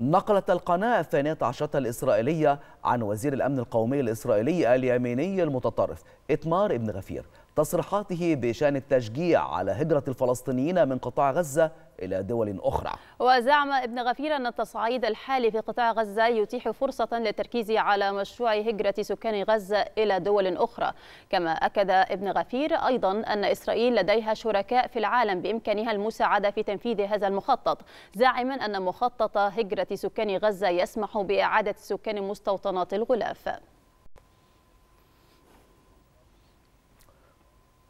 نقلت القناة الثانية عشرة الإسرائيلية عن وزير الأمن القومي الإسرائيلي اليميني المتطرف إتمار ابن غفير تصريحاته بشأن التشجيع على هجرة الفلسطينيين من قطاع غزة إلى دول أخرى وزعم ابن غفير أن التصعيد الحالي في قطاع غزة يتيح فرصة للتركيز على مشروع هجرة سكان غزة إلى دول أخرى كما أكد ابن غفير أيضا أن إسرائيل لديها شركاء في العالم بإمكانها المساعدة في تنفيذ هذا المخطط زاعما أن مخطط هجرة سكان غزة يسمح بإعادة سكان مستوطنات الغلاف